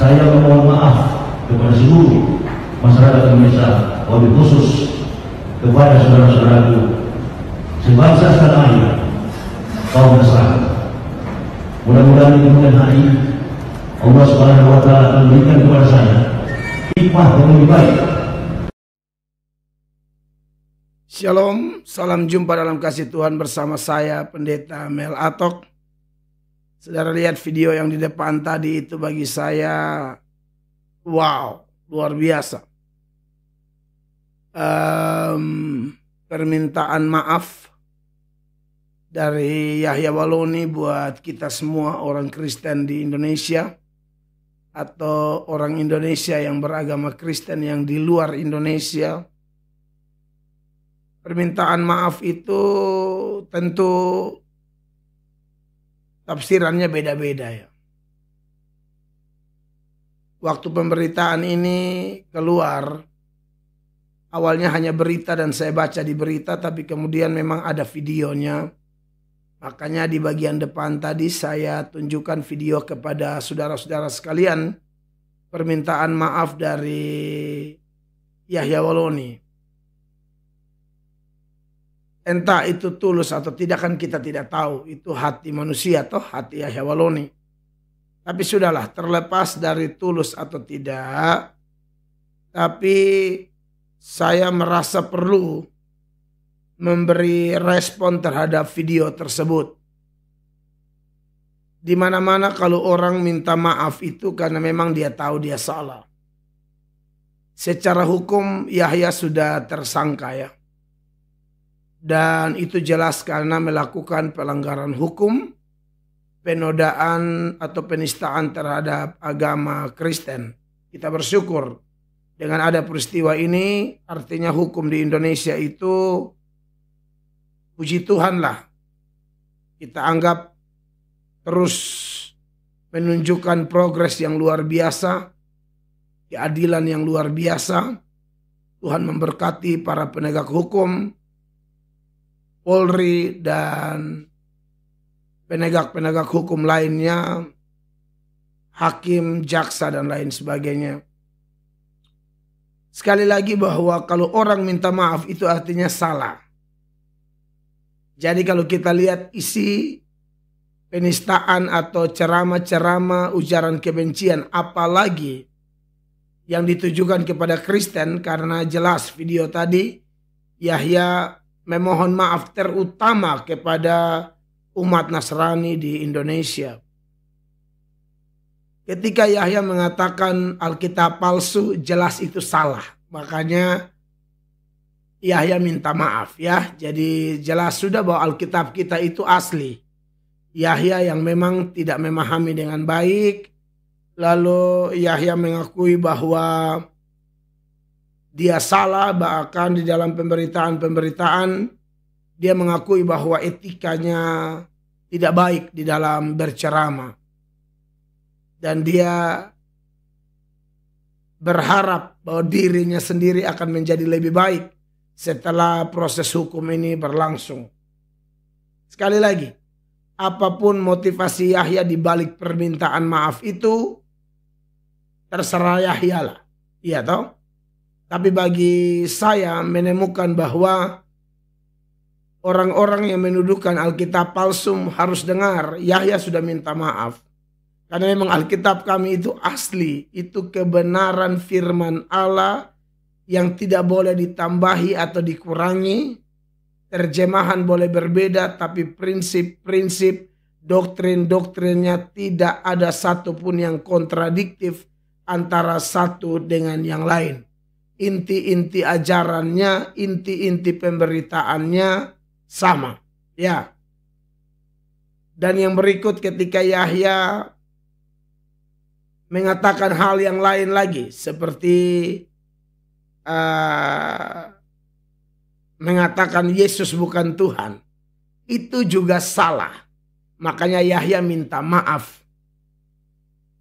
saya memohon maaf kepada seluruh masyarakat Indonesia, wabil khusus kepada saudara-saudaraku sebangsa tanah air, kaum besar. Mudah-mudahan di kemudian hari Allah Subhanahu wa taala memberikan kepada saya hikmah yang lebih baik. Shalom, salam jumpa dalam kasih Tuhan bersama saya Pendeta Mel Atok Saudara lihat video yang di depan tadi itu bagi saya wow, luar biasa. Um, permintaan maaf dari Yahya Waloni buat kita semua orang Kristen di Indonesia atau orang Indonesia yang beragama Kristen yang di luar Indonesia. Permintaan maaf itu tentu tafsirannya beda-beda ya. Waktu pemberitaan ini keluar, awalnya hanya berita dan saya baca di berita, tapi kemudian memang ada videonya. Makanya di bagian depan tadi saya tunjukkan video kepada saudara-saudara sekalian permintaan maaf dari Yahya Waloni. Entah itu tulus atau tidak kan kita tidak tahu. Itu hati manusia atau hati Waloni. Tapi sudahlah terlepas dari tulus atau tidak. Tapi saya merasa perlu memberi respon terhadap video tersebut. Di mana-mana kalau orang minta maaf itu karena memang dia tahu dia salah. Secara hukum Yahya sudah tersangka ya dan itu jelas karena melakukan pelanggaran hukum, penodaan atau penistaan terhadap agama Kristen. Kita bersyukur dengan ada peristiwa ini, artinya hukum di Indonesia itu puji Tuhan lah. Kita anggap terus menunjukkan progres yang luar biasa, keadilan yang luar biasa. Tuhan memberkati para penegak hukum, Polri dan penegak-penegak hukum lainnya, hakim, jaksa dan lain sebagainya. Sekali lagi bahwa kalau orang minta maaf itu artinya salah. Jadi kalau kita lihat isi penistaan atau ceramah-ceramah ujaran kebencian apalagi yang ditujukan kepada Kristen karena jelas video tadi Yahya memohon maaf terutama kepada umat Nasrani di Indonesia. Ketika Yahya mengatakan Alkitab palsu, jelas itu salah. Makanya Yahya minta maaf ya. Jadi jelas sudah bahwa Alkitab kita itu asli. Yahya yang memang tidak memahami dengan baik. Lalu Yahya mengakui bahwa dia salah bahkan di dalam pemberitaan-pemberitaan dia mengakui bahwa etikanya tidak baik di dalam bercerama dan dia berharap bahwa dirinya sendiri akan menjadi lebih baik setelah proses hukum ini berlangsung. Sekali lagi, apapun motivasi Yahya di balik permintaan maaf itu terserah Yahya lah. Iya toh? Tapi bagi saya menemukan bahwa orang-orang yang menuduhkan Alkitab palsu harus dengar Yahya sudah minta maaf. Karena memang Alkitab kami itu asli, itu kebenaran firman Allah yang tidak boleh ditambahi atau dikurangi. Terjemahan boleh berbeda tapi prinsip-prinsip doktrin-doktrinnya tidak ada satupun yang kontradiktif antara satu dengan yang lain inti-inti ajarannya, inti-inti pemberitaannya sama. Ya. Dan yang berikut ketika Yahya mengatakan hal yang lain lagi seperti uh, mengatakan Yesus bukan Tuhan itu juga salah. Makanya Yahya minta maaf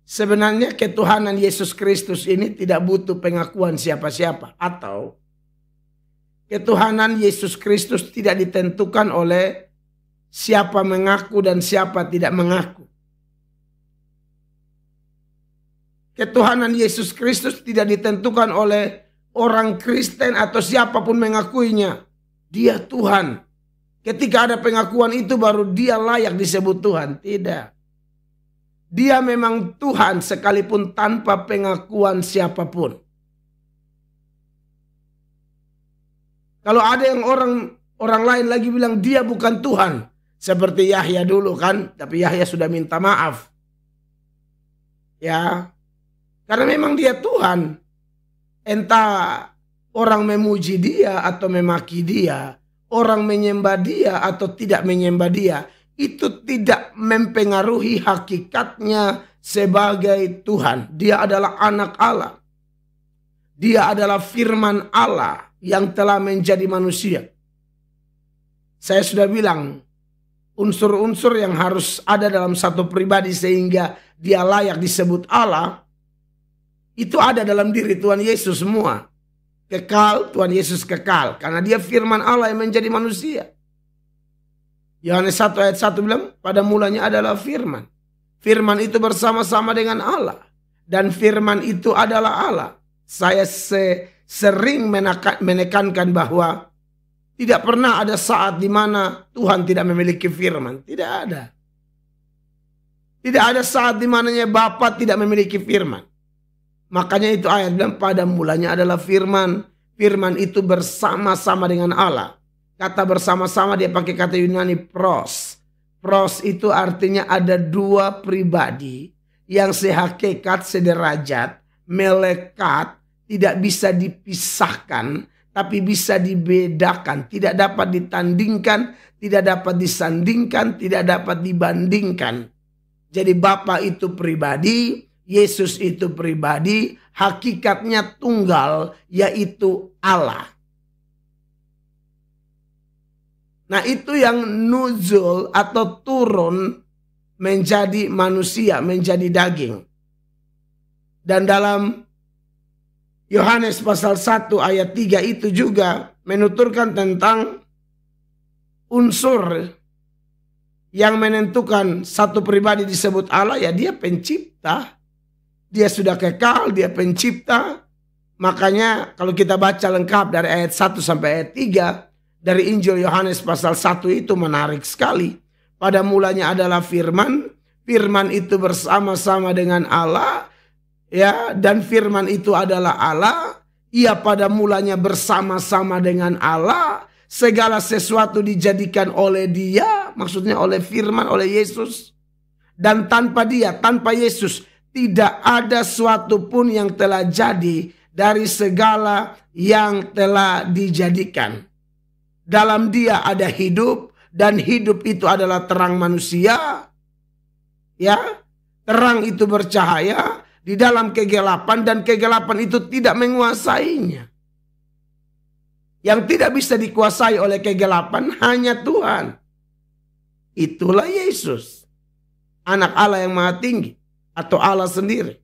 Sebenarnya ketuhanan Yesus Kristus ini tidak butuh pengakuan siapa-siapa atau ketuhanan Yesus Kristus tidak ditentukan oleh siapa mengaku dan siapa tidak mengaku. Ketuhanan Yesus Kristus tidak ditentukan oleh orang Kristen atau siapapun mengakuinya. Dia Tuhan. Ketika ada pengakuan itu baru dia layak disebut Tuhan. Tidak. Dia memang Tuhan sekalipun tanpa pengakuan siapapun. Kalau ada yang orang orang lain lagi bilang dia bukan Tuhan, seperti Yahya dulu kan, tapi Yahya sudah minta maaf. Ya. Karena memang dia Tuhan. Entah orang memuji dia atau memaki dia, orang menyembah dia atau tidak menyembah dia itu tidak mempengaruhi hakikatnya sebagai Tuhan. Dia adalah anak Allah. Dia adalah firman Allah yang telah menjadi manusia. Saya sudah bilang unsur-unsur yang harus ada dalam satu pribadi sehingga dia layak disebut Allah itu ada dalam diri Tuhan Yesus semua. Kekal Tuhan Yesus kekal karena dia firman Allah yang menjadi manusia. Yohanes 1 ayat 1 bilang, pada mulanya adalah firman. Firman itu bersama-sama dengan Allah. Dan firman itu adalah Allah. Saya se sering menekankan bahwa tidak pernah ada saat di mana Tuhan tidak memiliki firman. Tidak ada. Tidak ada saat di mananya Bapa tidak memiliki firman. Makanya itu ayat bilang pada mulanya adalah firman. Firman itu bersama-sama dengan Allah. Kata bersama-sama dia pakai kata Yunani pros. Pros itu artinya ada dua pribadi yang sehakikat sederajat, melekat, tidak bisa dipisahkan, tapi bisa dibedakan, tidak dapat ditandingkan, tidak dapat disandingkan, tidak dapat dibandingkan. Jadi Bapa itu pribadi, Yesus itu pribadi, hakikatnya tunggal yaitu Allah. Nah itu yang nuzul atau turun menjadi manusia, menjadi daging. Dan dalam Yohanes pasal 1 ayat 3 itu juga menuturkan tentang unsur yang menentukan satu pribadi disebut Allah ya dia pencipta. Dia sudah kekal, dia pencipta. Makanya kalau kita baca lengkap dari ayat 1 sampai ayat 3 dari Injil Yohanes pasal 1 itu menarik sekali. Pada mulanya adalah firman, firman itu bersama-sama dengan Allah ya dan firman itu adalah Allah, ia pada mulanya bersama-sama dengan Allah, segala sesuatu dijadikan oleh Dia, maksudnya oleh firman oleh Yesus. Dan tanpa Dia, tanpa Yesus tidak ada suatu pun yang telah jadi dari segala yang telah dijadikan dalam dia ada hidup dan hidup itu adalah terang manusia. Ya, terang itu bercahaya di dalam kegelapan dan kegelapan itu tidak menguasainya. Yang tidak bisa dikuasai oleh kegelapan hanya Tuhan. Itulah Yesus. Anak Allah yang maha tinggi. Atau Allah sendiri.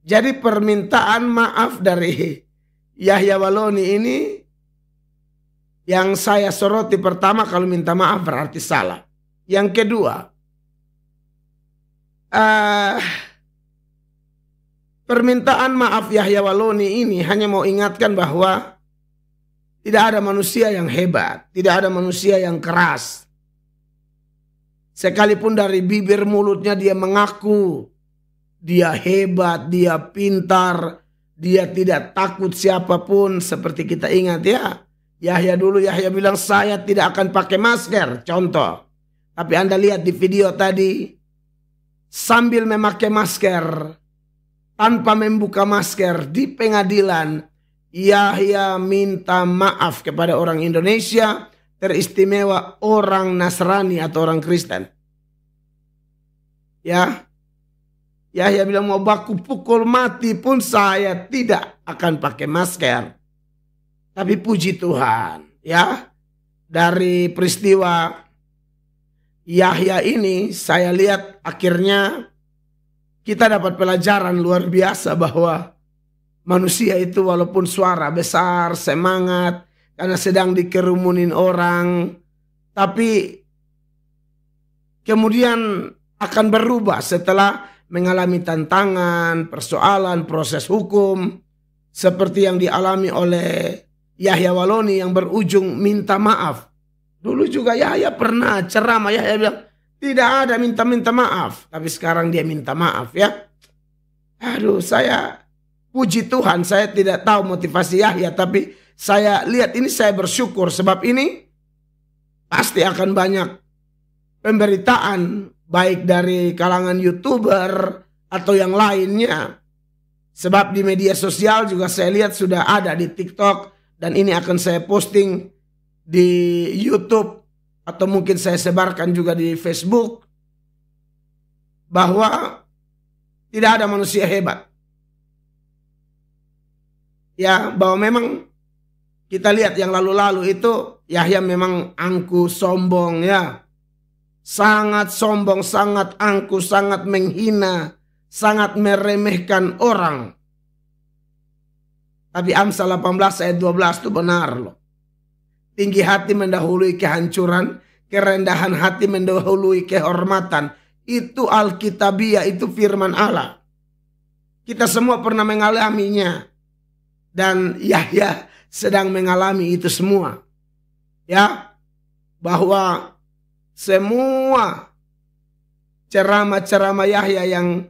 Jadi permintaan maaf dari Yahya Waloni ini yang saya soroti pertama kalau minta maaf berarti salah. Yang kedua, uh, permintaan maaf Yahya Waloni ini hanya mau ingatkan bahwa tidak ada manusia yang hebat, tidak ada manusia yang keras. Sekalipun dari bibir mulutnya dia mengaku dia hebat, dia pintar, dia tidak takut siapapun seperti kita ingat ya Yahya dulu Yahya bilang saya tidak akan pakai masker, contoh. Tapi Anda lihat di video tadi sambil memakai masker tanpa membuka masker di pengadilan Yahya minta maaf kepada orang Indonesia teristimewa orang Nasrani atau orang Kristen. Ya. Yahya bilang mau baku pukul mati pun saya tidak akan pakai masker. Tapi puji Tuhan, ya. Dari peristiwa Yahya ini saya lihat akhirnya kita dapat pelajaran luar biasa bahwa manusia itu walaupun suara besar, semangat karena sedang dikerumunin orang, tapi kemudian akan berubah setelah mengalami tantangan, persoalan, proses hukum seperti yang dialami oleh Yahya Waloni yang berujung minta maaf. Dulu juga Yahya pernah ceramah Yahya bilang tidak ada minta-minta maaf, tapi sekarang dia minta maaf ya. Aduh, saya puji Tuhan, saya tidak tahu motivasi Yahya, tapi saya lihat ini saya bersyukur sebab ini pasti akan banyak pemberitaan baik dari kalangan YouTuber atau yang lainnya. Sebab di media sosial juga saya lihat sudah ada di TikTok dan ini akan saya posting di YouTube atau mungkin saya sebarkan juga di Facebook bahwa tidak ada manusia hebat. Ya, bahwa memang kita lihat yang lalu-lalu itu Yahya memang angku sombong ya. Sangat sombong, sangat angku, sangat menghina, sangat meremehkan orang. Tapi Amsal 18 ayat 12 itu benar loh. Tinggi hati mendahului kehancuran, kerendahan hati mendahului kehormatan. Itu Alkitabiah, itu firman Allah. Kita semua pernah mengalaminya. Dan Yahya sedang mengalami itu semua. Ya, bahwa semua ceramah-ceramah Yahya yang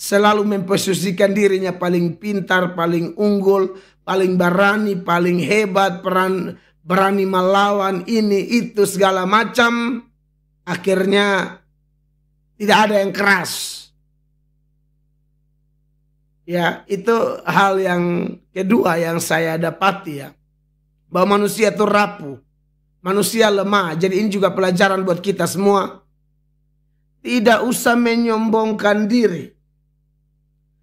selalu memposisikan dirinya paling pintar, paling unggul, paling berani, paling hebat, peran berani melawan ini itu segala macam. Akhirnya tidak ada yang keras. Ya, itu hal yang kedua yang saya dapati ya. Bahwa manusia itu rapuh. Manusia lemah. Jadi ini juga pelajaran buat kita semua. Tidak usah menyombongkan diri.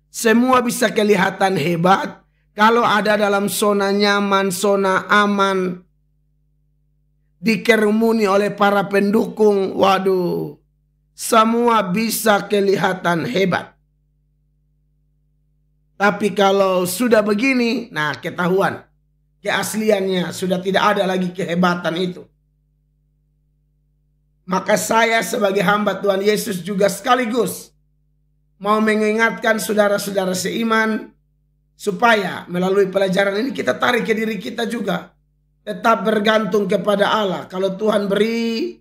Semua bisa kelihatan hebat kalau ada dalam zona nyaman, zona aman. Dikerumuni oleh para pendukung, waduh, semua bisa kelihatan hebat. Tapi kalau sudah begini, nah ketahuan keasliannya sudah tidak ada lagi kehebatan itu. Maka saya sebagai hamba Tuhan Yesus juga sekaligus mau mengingatkan saudara-saudara seiman supaya melalui pelajaran ini kita tarik ke diri kita juga tetap bergantung kepada Allah. Kalau Tuhan beri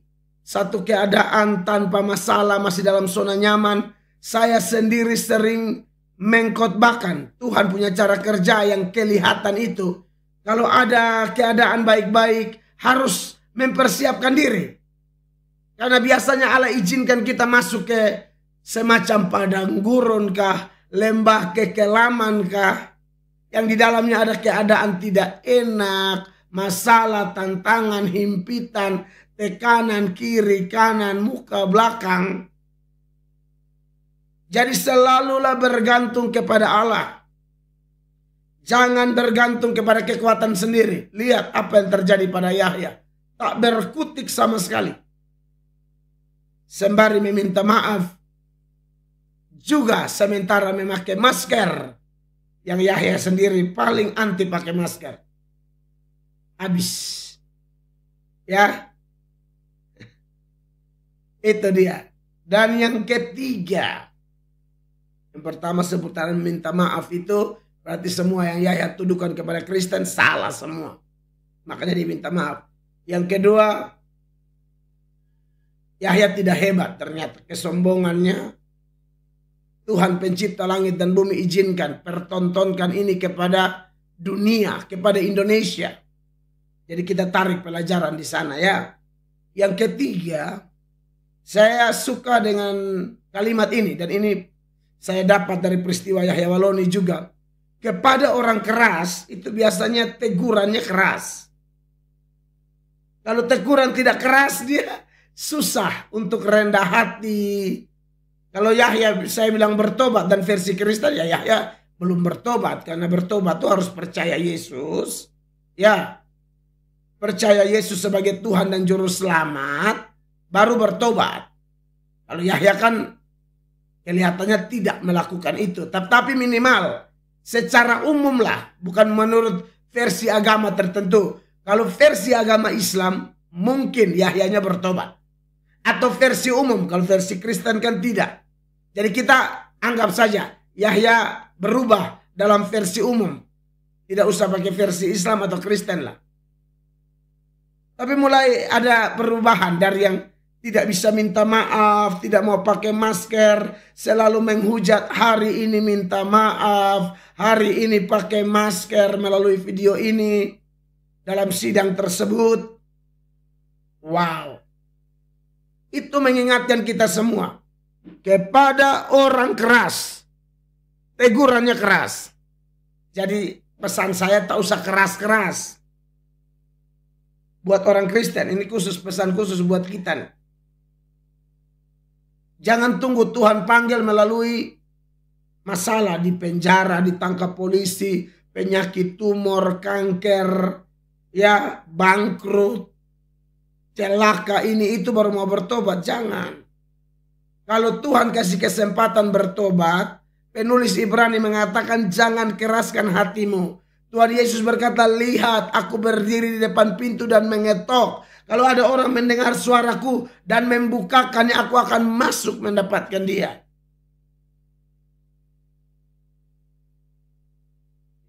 satu keadaan tanpa masalah masih dalam zona nyaman, saya sendiri sering mengkotbahkan Tuhan punya cara kerja yang kelihatan itu. Kalau ada keadaan baik-baik harus mempersiapkan diri. Karena biasanya Allah izinkan kita masuk ke semacam padang gurun kah, lembah kekelaman kah, yang di dalamnya ada keadaan tidak enak, masalah, tantangan, himpitan, tekanan kiri, kanan, muka, belakang. Jadi selalulah bergantung kepada Allah. Jangan bergantung kepada kekuatan sendiri. Lihat apa yang terjadi pada Yahya. Tak berkutik sama sekali. Sembari meminta maaf juga sementara memakai masker. Yang Yahya sendiri paling anti pakai masker. Habis. Ya. Itu dia. Dan yang ketiga. Yang pertama seputaran minta maaf itu berarti semua yang Yahya tuduhkan kepada Kristen salah semua. Makanya dia minta maaf. Yang kedua, Yahya tidak hebat ternyata kesombongannya Tuhan pencipta langit dan bumi izinkan pertontonkan ini kepada dunia, kepada Indonesia. Jadi kita tarik pelajaran di sana ya. Yang ketiga, saya suka dengan kalimat ini dan ini saya dapat dari peristiwa Yahya Waloni juga. Kepada orang keras itu biasanya tegurannya keras. Kalau teguran tidak keras dia susah untuk rendah hati, kalau Yahya saya bilang bertobat dan versi Kristen ya Yahya belum bertobat karena bertobat itu harus percaya Yesus. Ya. Percaya Yesus sebagai Tuhan dan juru selamat baru bertobat. Kalau Yahya kan kelihatannya tidak melakukan itu, tapi minimal secara umum lah, bukan menurut versi agama tertentu. Kalau versi agama Islam mungkin Yahyanya bertobat. Atau versi umum, kalau versi Kristen kan tidak. Jadi kita anggap saja Yahya berubah dalam versi umum. Tidak usah pakai versi Islam atau Kristen lah. Tapi mulai ada perubahan dari yang tidak bisa minta maaf, tidak mau pakai masker, selalu menghujat hari ini minta maaf, hari ini pakai masker melalui video ini dalam sidang tersebut. Wow. Itu mengingatkan kita semua kepada orang keras. Tegurannya keras. Jadi pesan saya tak usah keras-keras. Buat orang Kristen, ini khusus pesan khusus buat kita. Jangan tunggu Tuhan panggil melalui masalah di penjara, ditangkap polisi, penyakit tumor, kanker, ya bangkrut, celaka ini itu baru mau bertobat. Jangan. Kalau Tuhan kasih kesempatan bertobat, penulis Ibrani mengatakan jangan keraskan hatimu. Tuhan Yesus berkata, lihat aku berdiri di depan pintu dan mengetok. Kalau ada orang mendengar suaraku dan membukakannya, aku akan masuk mendapatkan dia.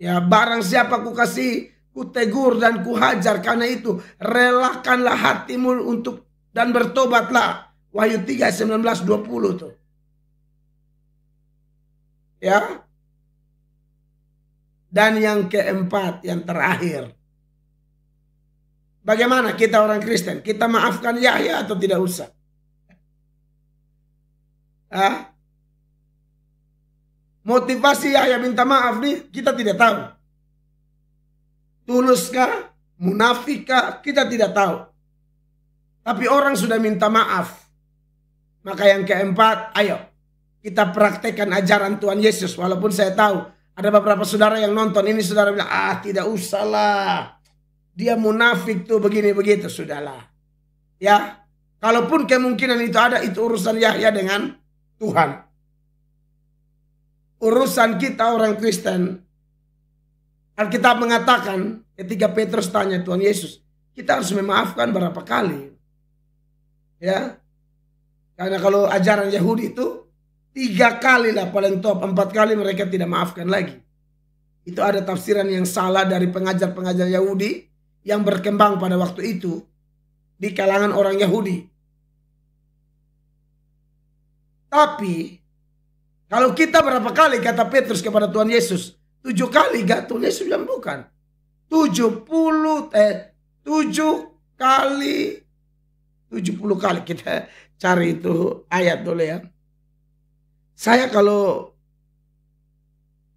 Ya, barang siapa ku kasih, ku tegur dan ku hajar. Karena itu, relakanlah hatimu untuk dan bertobatlah Wahyu 3 19 20 tuh. Ya. Dan yang keempat, yang terakhir. Bagaimana kita orang Kristen? Kita maafkan Yahya atau tidak usah? Hah? Motivasi Yahya minta maaf nih, kita tidak tahu. Tuluskah? munafikah Kita tidak tahu. Tapi orang sudah minta maaf. Maka yang keempat, ayo kita praktekkan ajaran Tuhan Yesus. Walaupun saya tahu ada beberapa saudara yang nonton ini saudara bilang, ah tidak usahlah. Dia munafik tuh begini begitu sudahlah. Ya, kalaupun kemungkinan itu ada itu urusan Yahya dengan Tuhan. Urusan kita orang Kristen. Alkitab mengatakan ketika Petrus tanya Tuhan Yesus, kita harus memaafkan berapa kali? Ya, karena kalau ajaran Yahudi itu tiga kali lah paling top, empat kali mereka tidak maafkan lagi. Itu ada tafsiran yang salah dari pengajar-pengajar Yahudi yang berkembang pada waktu itu di kalangan orang Yahudi. Tapi kalau kita berapa kali kata Petrus kepada Tuhan Yesus? Tujuh kali gak Tuhan Yesus bilang bukan. Tujuh puluh eh tujuh kali 70 kali kita cari itu ayat dulu ya. Saya kalau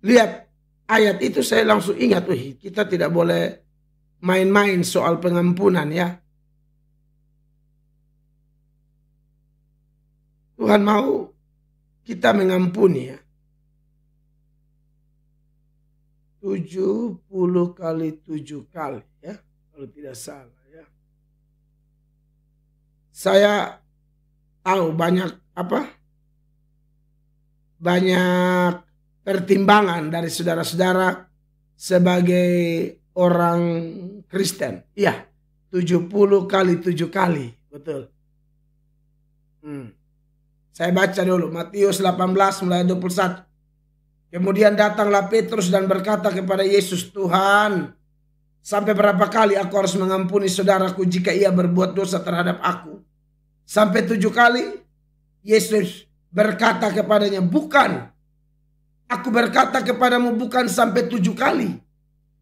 lihat ayat itu saya langsung ingat, tuh kita tidak boleh main-main soal pengampunan ya. Tuhan mau kita mengampuni ya. 70 kali 7 kali ya, kalau tidak salah saya tahu banyak apa banyak pertimbangan dari saudara-saudara sebagai orang Kristen. Iya, 70 kali 7 kali, betul. Hmm. Saya baca dulu Matius 18 mulai 21. Kemudian datanglah Petrus dan berkata kepada Yesus, "Tuhan, sampai berapa kali aku harus mengampuni saudaraku jika ia berbuat dosa terhadap aku?" sampai tujuh kali Yesus berkata kepadanya, bukan. Aku berkata kepadamu bukan sampai tujuh kali.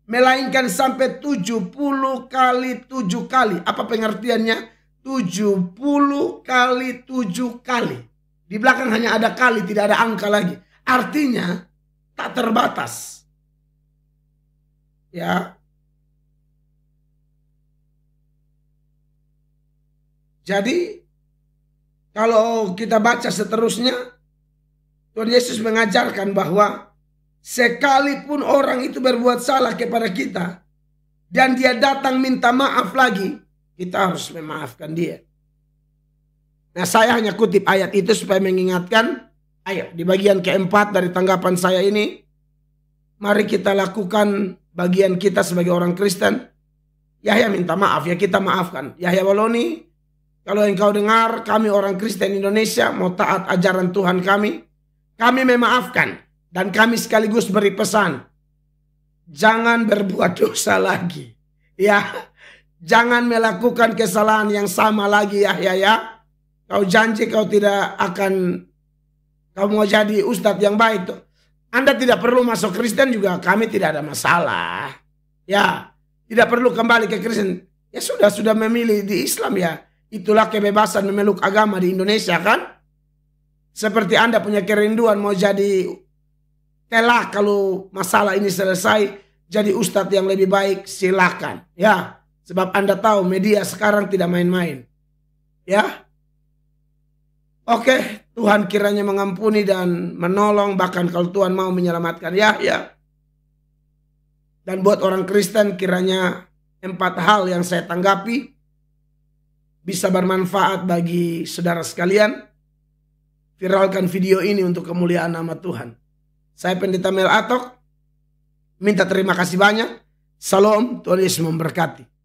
Melainkan sampai tujuh puluh kali tujuh kali. Apa pengertiannya? Tujuh puluh kali tujuh kali. Di belakang hanya ada kali, tidak ada angka lagi. Artinya tak terbatas. Ya. Jadi kalau kita baca seterusnya, Tuhan Yesus mengajarkan bahwa sekalipun orang itu berbuat salah kepada kita dan dia datang minta maaf lagi, kita harus memaafkan dia. Nah, saya hanya kutip ayat itu supaya mengingatkan, ayo di bagian keempat dari tanggapan saya ini, mari kita lakukan bagian kita sebagai orang Kristen. Yahya minta maaf ya kita maafkan. Yahya Waloni kalau engkau dengar kami orang Kristen Indonesia mau taat ajaran Tuhan kami, kami memaafkan dan kami sekaligus beri pesan. Jangan berbuat dosa lagi. Ya, jangan melakukan kesalahan yang sama lagi ya, ya, ya. Kau janji kau tidak akan kau mau jadi ustadz yang baik tuh. Anda tidak perlu masuk Kristen juga kami tidak ada masalah. Ya, tidak perlu kembali ke Kristen. Ya sudah sudah memilih di Islam ya Itulah kebebasan memeluk agama di Indonesia kan? Seperti Anda punya kerinduan mau jadi telah kalau masalah ini selesai jadi ustadz yang lebih baik silakan ya sebab anda tahu media sekarang tidak main-main ya oke Tuhan kiranya mengampuni dan menolong bahkan kalau Tuhan mau menyelamatkan ya ya dan buat orang Kristen kiranya empat hal yang saya tanggapi bisa bermanfaat bagi saudara sekalian. Viralkan video ini untuk kemuliaan nama Tuhan. Saya Pendeta Mel Atok. Minta terima kasih banyak. Salam, Tuhan Yesus memberkati.